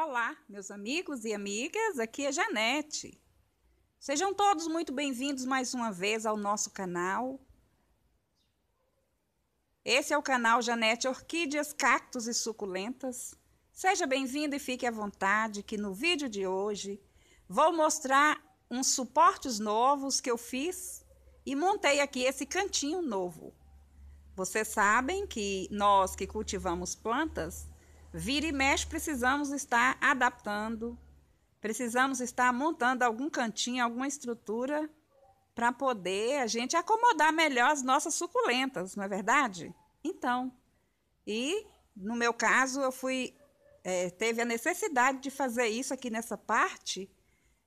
Olá, meus amigos e amigas, aqui é Janete. Sejam todos muito bem-vindos mais uma vez ao nosso canal. Esse é o canal Janete Orquídeas, Cactos e Suculentas. Seja bem-vindo e fique à vontade que no vídeo de hoje vou mostrar uns suportes novos que eu fiz e montei aqui esse cantinho novo. Vocês sabem que nós que cultivamos plantas, Vira e mexe, precisamos estar adaptando, precisamos estar montando algum cantinho, alguma estrutura para poder a gente acomodar melhor as nossas suculentas, não é verdade? Então, e no meu caso, eu fui. É, teve a necessidade de fazer isso aqui nessa parte,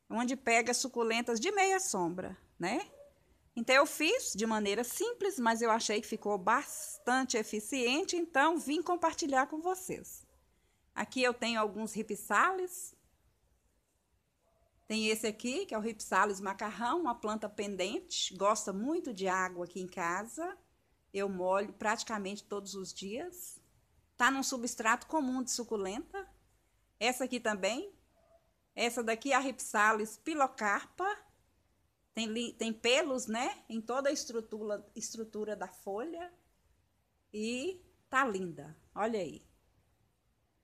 onde pega suculentas de meia sombra, né? Então eu fiz de maneira simples, mas eu achei que ficou bastante eficiente, então vim compartilhar com vocês. Aqui eu tenho alguns ripsales. Tem esse aqui, que é o ripsales macarrão, uma planta pendente. Gosta muito de água aqui em casa. Eu molho praticamente todos os dias. Tá num substrato comum de suculenta. Essa aqui também. Essa daqui é a Ripsalis pilocarpa. Tem, tem pelos, né? Em toda a estrutura, estrutura da folha. E tá linda. Olha aí.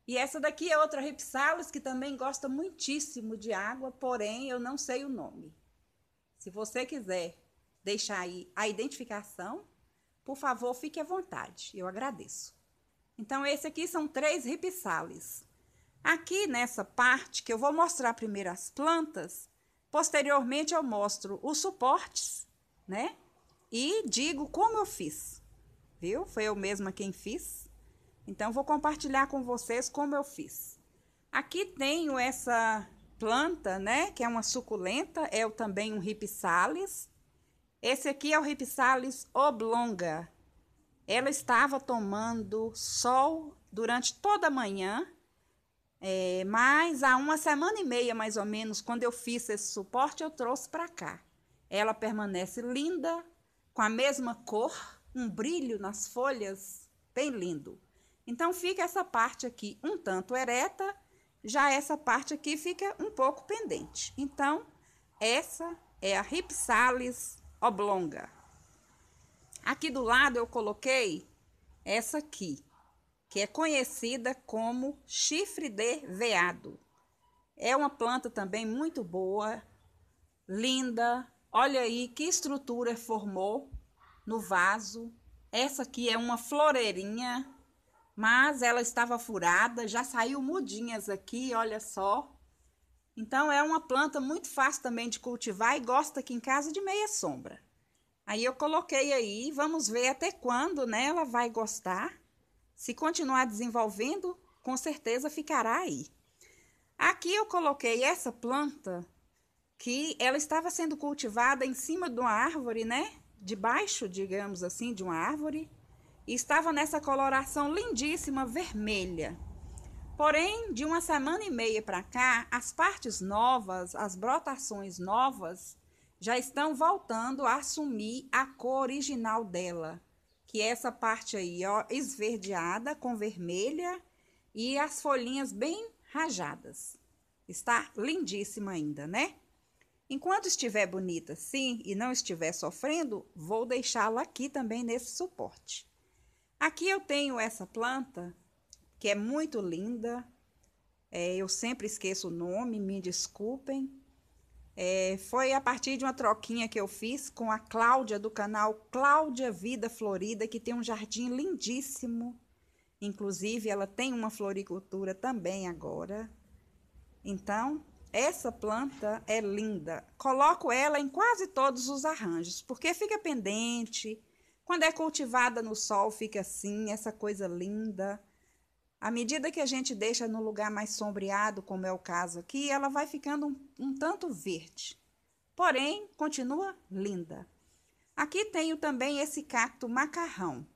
E essa daqui é outra Ripsalis que também gosta muitíssimo de água, porém eu não sei o nome. Se você quiser deixar aí a identificação, por favor, fique à vontade, eu agradeço. Então, esse aqui são três Ripsalis. Aqui nessa parte que eu vou mostrar primeiro as plantas, posteriormente eu mostro os suportes, né? E digo como eu fiz, viu? Foi eu mesma quem fiz. Então, vou compartilhar com vocês como eu fiz. Aqui tenho essa planta, né? Que é uma suculenta, é também um ripsalis. Esse aqui é o ripsalis oblonga. Ela estava tomando sol durante toda a manhã, é, mas há uma semana e meia, mais ou menos, quando eu fiz esse suporte, eu trouxe para cá. Ela permanece linda, com a mesma cor, um brilho nas folhas, bem lindo. Então, fica essa parte aqui um tanto ereta, já essa parte aqui fica um pouco pendente. Então, essa é a Ripsalis oblonga. Aqui do lado eu coloquei essa aqui, que é conhecida como chifre de veado. É uma planta também muito boa, linda. Olha aí que estrutura formou no vaso. Essa aqui é uma floreirinha mas ela estava furada, já saiu mudinhas aqui, olha só. Então é uma planta muito fácil também de cultivar e gosta aqui em casa de meia sombra. Aí eu coloquei aí, vamos ver até quando né, ela vai gostar. Se continuar desenvolvendo, com certeza ficará aí. Aqui eu coloquei essa planta que ela estava sendo cultivada em cima de uma árvore, né? Debaixo, digamos assim, de uma árvore estava nessa coloração lindíssima vermelha. Porém, de uma semana e meia para cá, as partes novas, as brotações novas, já estão voltando a assumir a cor original dela, que é essa parte aí, ó, esverdeada com vermelha e as folhinhas bem rajadas. Está lindíssima ainda, né? Enquanto estiver bonita sim, e não estiver sofrendo, vou deixá-la aqui também nesse suporte. Aqui eu tenho essa planta, que é muito linda. É, eu sempre esqueço o nome, me desculpem. É, foi a partir de uma troquinha que eu fiz com a Cláudia do canal Cláudia Vida Florida, que tem um jardim lindíssimo. Inclusive, ela tem uma floricultura também agora. Então, essa planta é linda. Coloco ela em quase todos os arranjos, porque fica pendente, quando é cultivada no sol, fica assim, essa coisa linda. À medida que a gente deixa no lugar mais sombreado, como é o caso aqui, ela vai ficando um, um tanto verde. Porém, continua linda. Aqui tenho também esse cacto macarrão.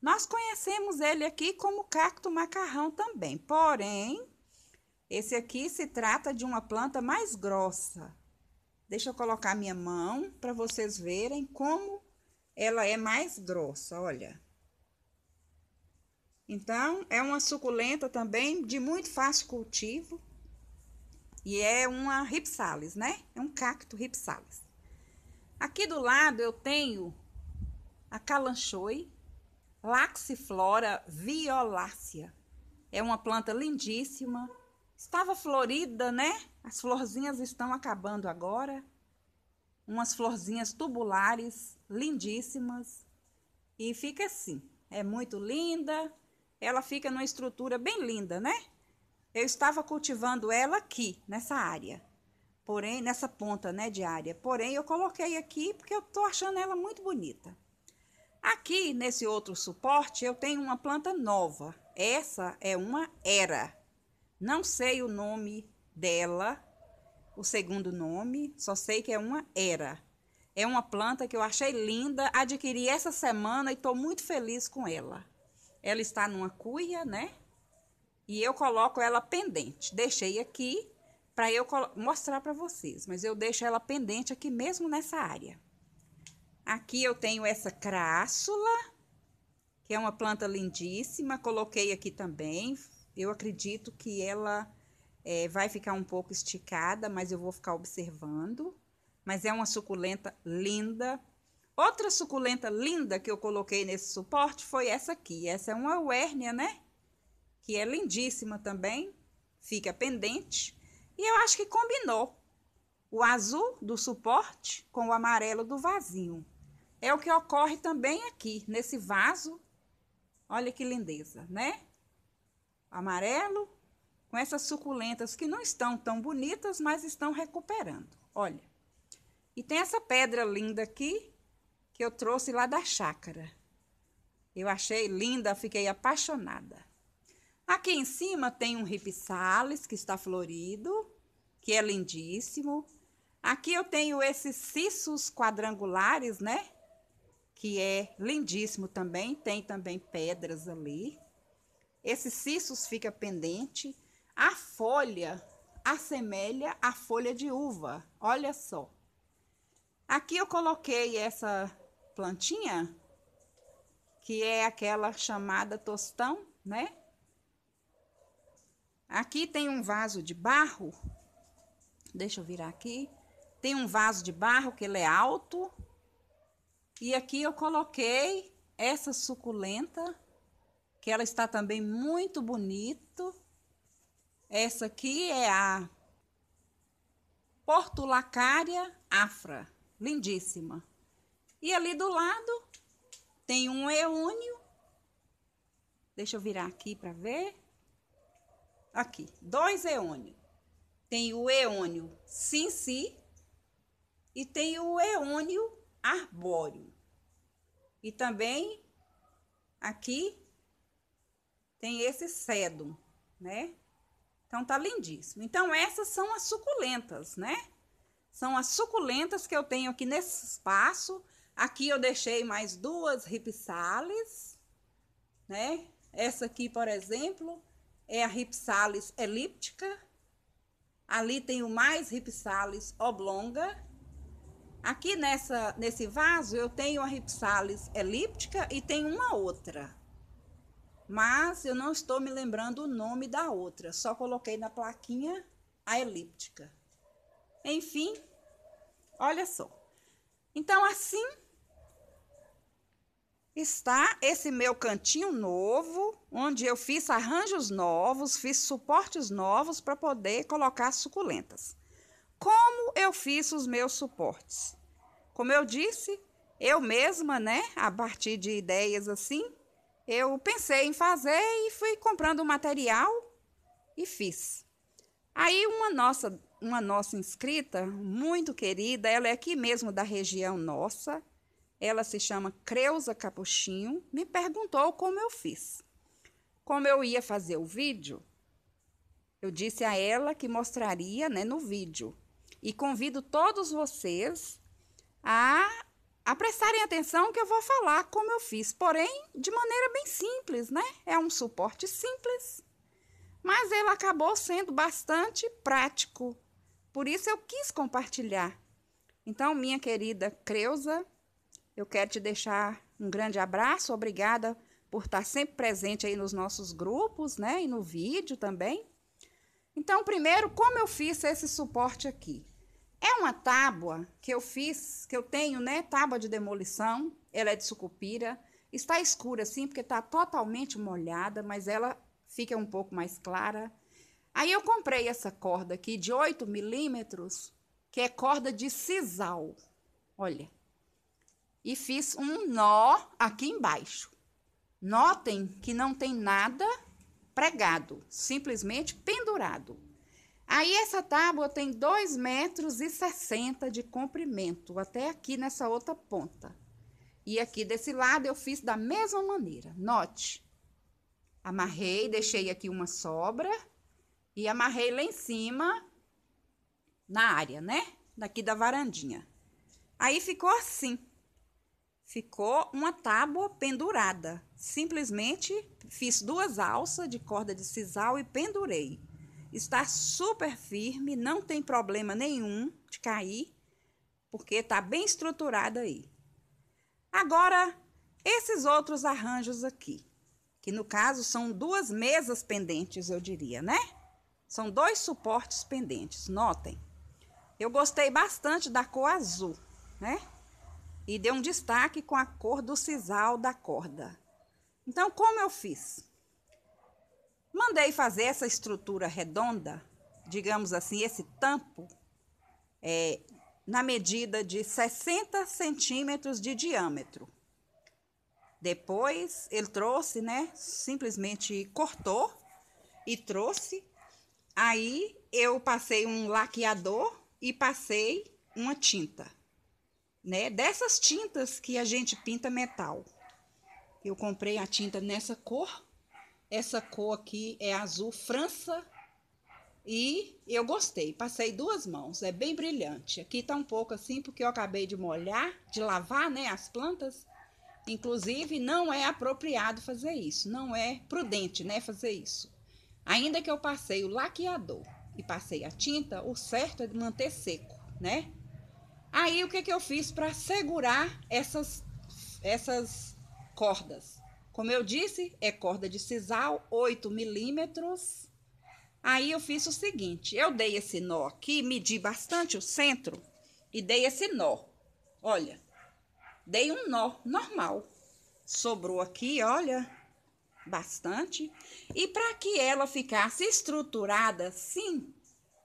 Nós conhecemos ele aqui como cacto macarrão também, porém, esse aqui se trata de uma planta mais grossa. Deixa eu colocar minha mão para vocês verem como ela é mais grossa, olha. Então, é uma suculenta também de muito fácil cultivo. E é uma ripsalis, né? É um cacto ripsalis. Aqui do lado eu tenho a calanchoe laxiflora violácea. É uma planta lindíssima. Estava florida, né? As florzinhas estão acabando agora umas florzinhas tubulares lindíssimas e fica assim. É muito linda, ela fica numa estrutura bem linda, né? Eu estava cultivando ela aqui, nessa área. Porém, nessa ponta, né, de área. Porém, eu coloquei aqui porque eu tô achando ela muito bonita. Aqui, nesse outro suporte, eu tenho uma planta nova. Essa é uma era. Não sei o nome dela, o segundo nome, só sei que é uma era. É uma planta que eu achei linda, adquiri essa semana e estou muito feliz com ela. Ela está numa cuia, né? E eu coloco ela pendente. Deixei aqui para eu mostrar para vocês, mas eu deixo ela pendente aqui mesmo nessa área. Aqui eu tenho essa crássula, que é uma planta lindíssima, coloquei aqui também. Eu acredito que ela é, vai ficar um pouco esticada, mas eu vou ficar observando. Mas é uma suculenta linda. Outra suculenta linda que eu coloquei nesse suporte foi essa aqui. Essa é uma Wernia, né? Que é lindíssima também. Fica pendente. E eu acho que combinou o azul do suporte com o amarelo do vasinho. É o que ocorre também aqui, nesse vaso. Olha que lindeza, né? Amarelo com essas suculentas que não estão tão bonitas, mas estão recuperando. Olha. E tem essa pedra linda aqui que eu trouxe lá da chácara. Eu achei linda, fiquei apaixonada. Aqui em cima tem um ripsalis que está florido, que é lindíssimo. Aqui eu tenho esses cissos quadrangulares, né? Que é lindíssimo também, tem também pedras ali. esses cissos fica pendente. A folha assemelha a folha de uva. Olha só. Aqui eu coloquei essa plantinha, que é aquela chamada tostão, né? Aqui tem um vaso de barro. Deixa eu virar aqui. Tem um vaso de barro que ele é alto. E aqui eu coloquei essa suculenta, que ela está também muito bonito, essa aqui é a Portulacária afra, lindíssima. E ali do lado tem um eônio. Deixa eu virar aqui para ver. Aqui, dois eônios. Tem o eônio sinsi e tem o eônio arbóreo. E também aqui tem esse cedo, né? Então tá lindíssimo. Então essas são as suculentas, né? São as suculentas que eu tenho aqui nesse espaço. Aqui eu deixei mais duas ripsales, né? Essa aqui, por exemplo, é a ripsalis elíptica. Ali tenho mais ripsalis oblonga. Aqui nessa, nesse vaso eu tenho a ripsalis elíptica e tem uma outra mas eu não estou me lembrando o nome da outra, só coloquei na plaquinha a elíptica. Enfim, olha só. Então, assim está esse meu cantinho novo, onde eu fiz arranjos novos, fiz suportes novos para poder colocar suculentas. Como eu fiz os meus suportes? Como eu disse, eu mesma, né, a partir de ideias assim, eu pensei em fazer e fui comprando o material e fiz. Aí uma nossa, uma nossa inscrita, muito querida, ela é aqui mesmo da região nossa, ela se chama Creuza Capuchinho, me perguntou como eu fiz. Como eu ia fazer o vídeo, eu disse a ela que mostraria né, no vídeo. E convido todos vocês a a prestarem atenção que eu vou falar como eu fiz, porém de maneira bem simples, né? É um suporte simples, mas ele acabou sendo bastante prático. Por isso eu quis compartilhar. Então, minha querida Creuza, eu quero te deixar um grande abraço, obrigada por estar sempre presente aí nos nossos grupos, né, e no vídeo também. Então, primeiro, como eu fiz esse suporte aqui? É uma tábua que eu fiz, que eu tenho, né? Tábua de demolição. Ela é de sucupira. Está escura assim, porque está totalmente molhada, mas ela fica um pouco mais clara. Aí eu comprei essa corda aqui de 8 milímetros, que é corda de sisal. Olha. E fiz um nó aqui embaixo. Notem que não tem nada pregado, simplesmente pendurado. Aí essa tábua tem 2,60 metros e de comprimento, até aqui nessa outra ponta. E aqui desse lado eu fiz da mesma maneira. Note, amarrei, deixei aqui uma sobra e amarrei lá em cima na área, né? Daqui da varandinha. Aí ficou assim. Ficou uma tábua pendurada. Simplesmente fiz duas alças de corda de sisal e pendurei está super firme, não tem problema nenhum de cair, porque está bem estruturada aí. Agora, esses outros arranjos aqui, que no caso são duas mesas pendentes, eu diria, né? São dois suportes pendentes, notem. Eu gostei bastante da cor azul, né? E deu um destaque com a cor do sisal da corda. Então, como eu fiz? Mandei fazer essa estrutura redonda, digamos assim, esse tampo, é, na medida de 60 centímetros de diâmetro. Depois ele trouxe, né? Simplesmente cortou e trouxe. Aí eu passei um laqueador e passei uma tinta, né? Dessas tintas que a gente pinta metal. Eu comprei a tinta nessa cor essa cor aqui é azul França. E eu gostei, passei duas mãos, é bem brilhante. Aqui tá um pouco assim, porque eu acabei de molhar, de lavar, né, as plantas. Inclusive, não é apropriado fazer isso, não é prudente, né, fazer isso. Ainda que eu passei o laqueador e passei a tinta, o certo é manter seco, né? Aí, o que que eu fiz para segurar essas, essas cordas? Como eu disse, é corda de sisal, 8 milímetros. Aí eu fiz o seguinte, eu dei esse nó aqui, medi bastante o centro e dei esse nó. Olha, dei um nó normal. Sobrou aqui, olha, bastante. E para que ela ficasse estruturada assim,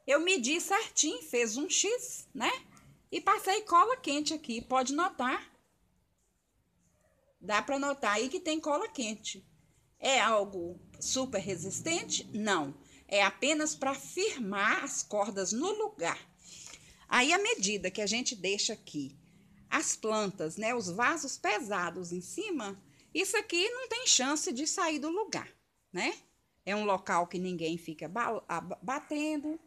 eu medi certinho, fez um X, né? E passei cola quente aqui, pode notar Dá para notar aí que tem cola quente. É algo super resistente? Não. É apenas para firmar as cordas no lugar. Aí, à medida que a gente deixa aqui as plantas, né, os vasos pesados em cima, isso aqui não tem chance de sair do lugar, né? É um local que ninguém fica batendo,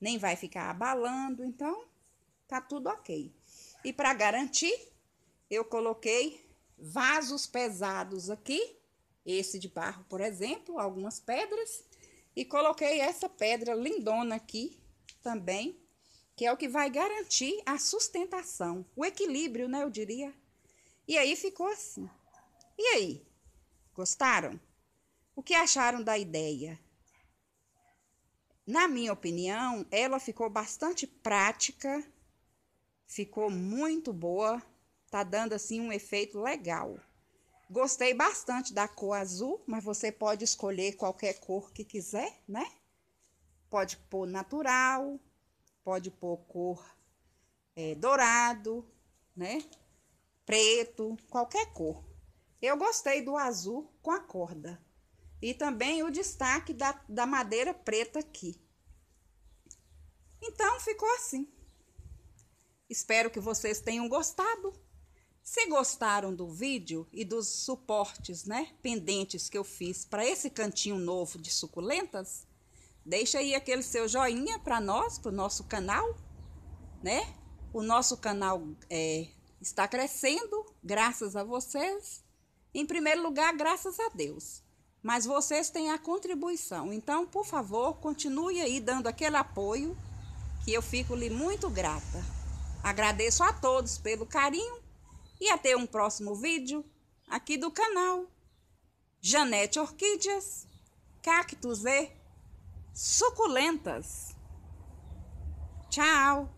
nem vai ficar abalando, então tá tudo ok. E para garantir, eu coloquei vasos pesados aqui, esse de barro, por exemplo, algumas pedras, e coloquei essa pedra lindona aqui também, que é o que vai garantir a sustentação, o equilíbrio, né, eu diria. E aí ficou assim. E aí? Gostaram? O que acharam da ideia? Na minha opinião, ela ficou bastante prática, ficou muito boa, Tá dando assim um efeito legal. Gostei bastante da cor azul, mas você pode escolher qualquer cor que quiser, né? Pode pôr natural, pode pôr cor é, dourado, né? Preto, qualquer cor. Eu gostei do azul com a corda. E também o destaque da, da madeira preta aqui. Então ficou assim. Espero que vocês tenham gostado. Se gostaram do vídeo e dos suportes, né, pendentes que eu fiz para esse cantinho novo de suculentas, deixa aí aquele seu joinha para nós, para o nosso canal, né? O nosso canal é, está crescendo graças a vocês. Em primeiro lugar, graças a Deus. Mas vocês têm a contribuição. Então, por favor, continue aí dando aquele apoio que eu fico lhe muito grata. Agradeço a todos pelo carinho e até um próximo vídeo aqui do canal. Janete Orquídeas, cactos e suculentas. Tchau!